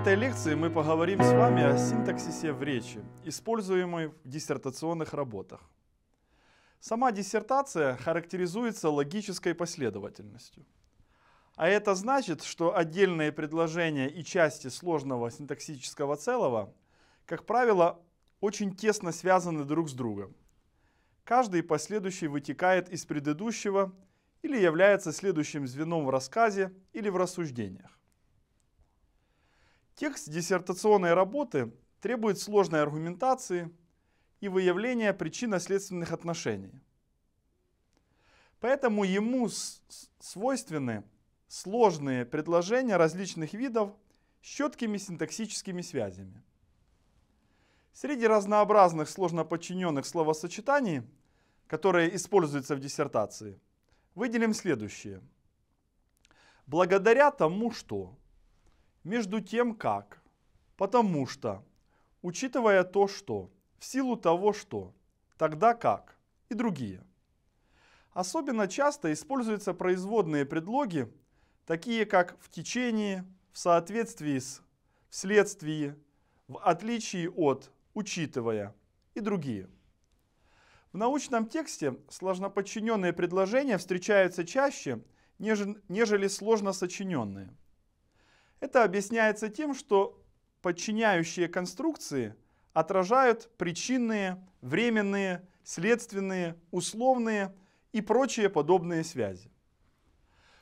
этой лекции мы поговорим с вами о синтаксисе в речи, используемой в диссертационных работах. Сама диссертация характеризуется логической последовательностью. А это значит, что отдельные предложения и части сложного синтаксического целого, как правило, очень тесно связаны друг с другом. Каждый последующий вытекает из предыдущего или является следующим звеном в рассказе или в рассуждениях. Текст диссертационной работы требует сложной аргументации и выявления причинно-следственных отношений. Поэтому ему свойственны сложные предложения различных видов с четкими синтаксическими связями. Среди разнообразных сложно подчиненных словосочетаний, которые используются в диссертации, выделим следующие: Благодаря тому, что между тем как? Потому что, учитывая то, что, в силу того, что, тогда как и другие. Особенно часто используются производные предлоги, такие как в течение, в соответствии с, вследствие, в отличие от, учитывая и другие. В научном тексте сложноподчиненные предложения встречаются чаще, нежели сложно сочиненные – это объясняется тем, что подчиняющие конструкции отражают причинные, временные, следственные, условные и прочие подобные связи.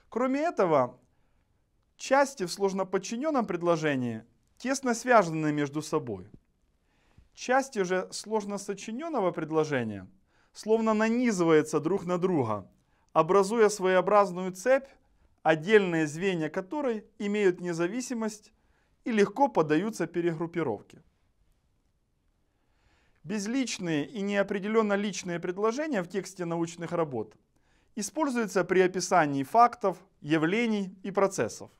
Кроме этого, части в сложноподчиненном предложении тесно связаны между собой. Части же сложно предложения словно нанизываются друг на друга, образуя своеобразную цепь отдельные звенья которой имеют независимость и легко поддаются перегруппировке. Безличные и неопределенно личные предложения в тексте научных работ используются при описании фактов, явлений и процессов.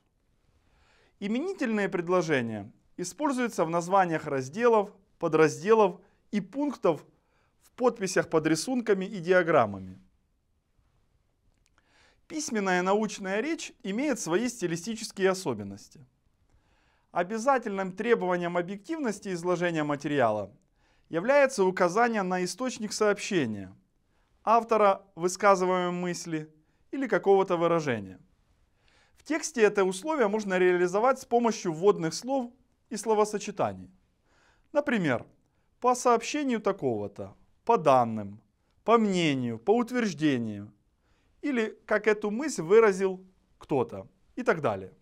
Именительные предложения используются в названиях разделов, подразделов и пунктов в подписях под рисунками и диаграммами. Письменная научная речь имеет свои стилистические особенности. Обязательным требованием объективности изложения материала является указание на источник сообщения, автора высказываемой мысли или какого-то выражения. В тексте это условие можно реализовать с помощью вводных слов и словосочетаний. Например, по сообщению такого-то, по данным, по мнению, по утверждению – или как эту мысль выразил кто-то и так далее.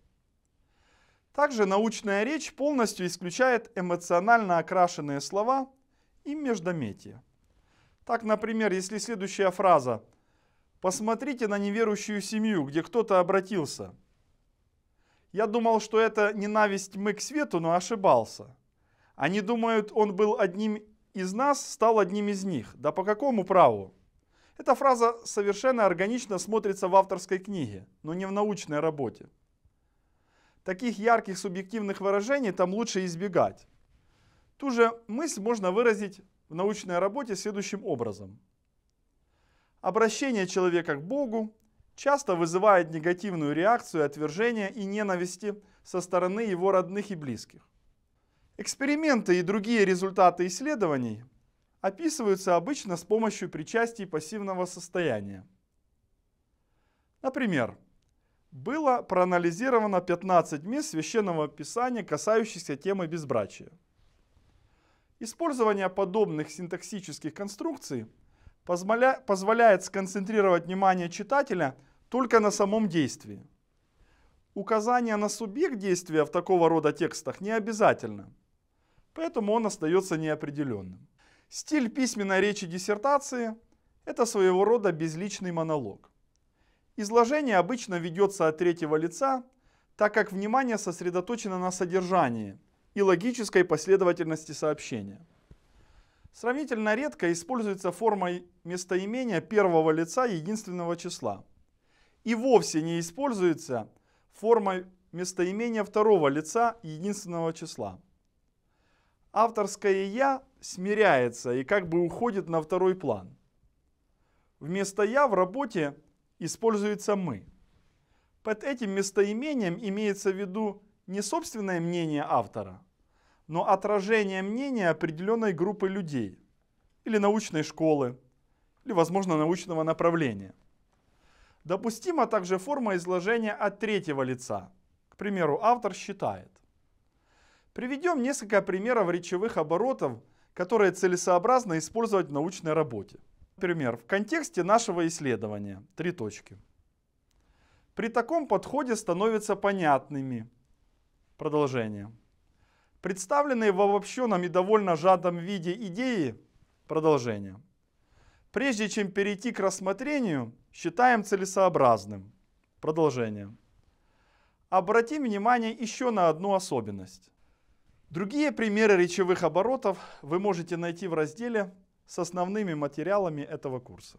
Также научная речь полностью исключает эмоционально окрашенные слова и междометия. Так, например, если следующая фраза «Посмотрите на неверующую семью, где кто-то обратился», я думал, что это ненависть мы к свету, но ошибался. Они думают, он был одним из нас, стал одним из них. Да по какому праву? Эта фраза совершенно органично смотрится в авторской книге, но не в научной работе. Таких ярких субъективных выражений там лучше избегать. Ту же мысль можно выразить в научной работе следующим образом. Обращение человека к Богу часто вызывает негативную реакцию отвержения и ненависти со стороны его родных и близких. Эксперименты и другие результаты исследований описываются обычно с помощью причастий пассивного состояния. Например, было проанализировано 15 мест священного писания, касающихся темы безбрачия. Использование подобных синтаксических конструкций позволя позволяет сконцентрировать внимание читателя только на самом действии. Указание на субъект действия в такого рода текстах не обязательно, поэтому он остается неопределенным. Стиль письменной речи диссертации – это своего рода безличный монолог. Изложение обычно ведется от третьего лица, так как внимание сосредоточено на содержании и логической последовательности сообщения. Сравнительно редко используется форма местоимения первого лица единственного числа. И вовсе не используется форма местоимения второго лица единственного числа авторское «я» смиряется и как бы уходит на второй план. Вместо «я» в работе используется «мы». Под этим местоимением имеется в виду не собственное мнение автора, но отражение мнения определенной группы людей или научной школы, или, возможно, научного направления. Допустима также форма изложения от третьего лица. К примеру, автор считает. Приведем несколько примеров речевых оборотов, которые целесообразно использовать в научной работе. Например, в контексте нашего исследования. Три точки. При таком подходе становятся понятными продолжение. Представленные в обобщенном и довольно жадном виде идеи продолжение. Прежде чем перейти к рассмотрению, считаем целесообразным. Продолжение. Обратим внимание еще на одну особенность. Другие примеры речевых оборотов вы можете найти в разделе с основными материалами этого курса.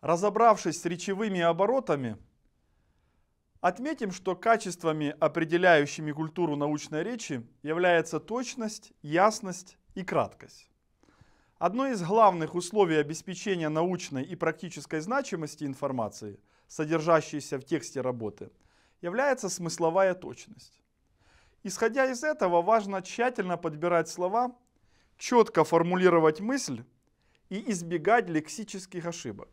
Разобравшись с речевыми оборотами, отметим, что качествами, определяющими культуру научной речи, является точность, ясность и краткость. Одно из главных условий обеспечения научной и практической значимости информации, содержащейся в тексте работы, является смысловая точность. Исходя из этого, важно тщательно подбирать слова, четко формулировать мысль и избегать лексических ошибок.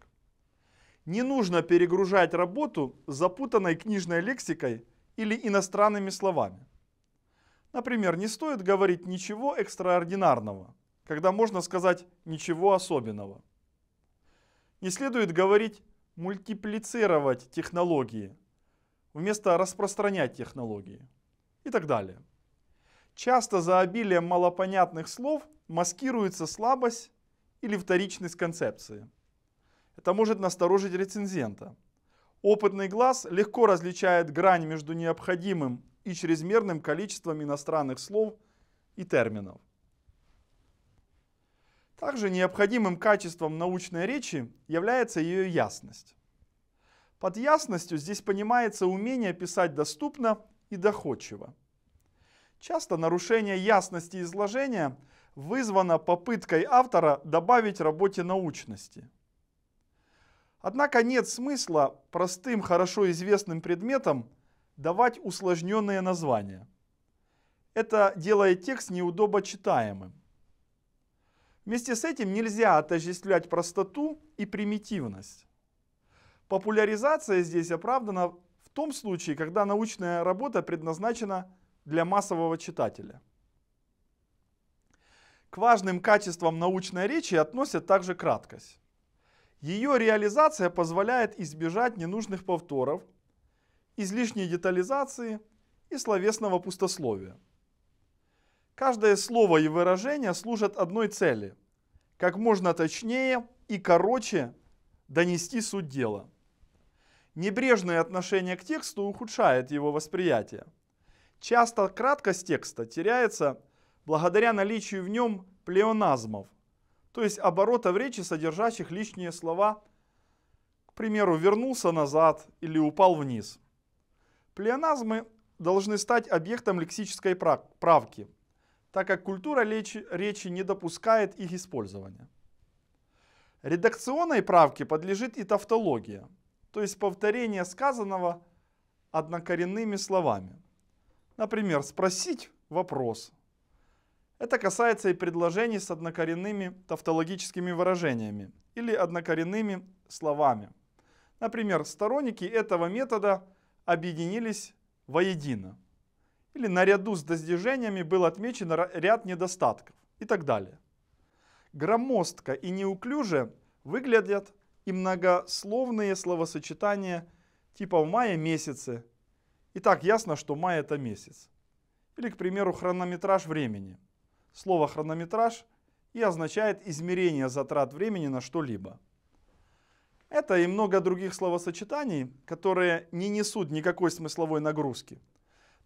Не нужно перегружать работу запутанной книжной лексикой или иностранными словами. Например, не стоит говорить ничего экстраординарного – когда можно сказать ничего особенного. Не следует говорить мультиплицировать технологии вместо распространять технологии и так далее. Часто за обилием малопонятных слов маскируется слабость или вторичность концепции. Это может насторожить рецензента. Опытный глаз легко различает грань между необходимым и чрезмерным количеством иностранных слов и терминов. Также необходимым качеством научной речи является ее ясность. Под ясностью здесь понимается умение писать доступно и доходчиво. Часто нарушение ясности изложения вызвано попыткой автора добавить работе научности. Однако нет смысла простым, хорошо известным предметам давать усложненные названия. Это делает текст неудобно читаемым. Вместе с этим нельзя отождествлять простоту и примитивность. Популяризация здесь оправдана в том случае, когда научная работа предназначена для массового читателя. К важным качествам научной речи относят также краткость. Ее реализация позволяет избежать ненужных повторов, излишней детализации и словесного пустословия. Каждое слово и выражение служат одной цели как можно точнее и короче донести суть дела. Небрежное отношение к тексту ухудшает его восприятие. Часто краткость текста теряется благодаря наличию в нем плеоназмов, то есть оборота в речи, содержащих лишние слова, к примеру, «вернулся назад» или «упал вниз». Плеоназмы должны стать объектом лексической правки – так как культура речи, речи не допускает их использования. Редакционной правке подлежит и тавтология, то есть повторение сказанного однокоренными словами. Например, спросить вопрос. Это касается и предложений с однокоренными тавтологическими выражениями или однокоренными словами. Например, сторонники этого метода объединились воедино или наряду с достижениями был отмечен ряд недостатков и так далее. Громоздко и неуклюже выглядят и многословные словосочетания типа «в мае месяце». И так ясно, что май – это месяц. Или, к примеру, хронометраж времени. Слово «хронометраж» и означает измерение затрат времени на что-либо. Это и много других словосочетаний, которые не несут никакой смысловой нагрузки –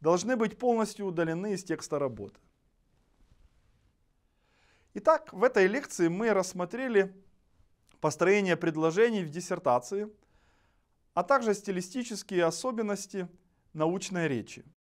должны быть полностью удалены из текста работы. Итак, в этой лекции мы рассмотрели построение предложений в диссертации, а также стилистические особенности научной речи.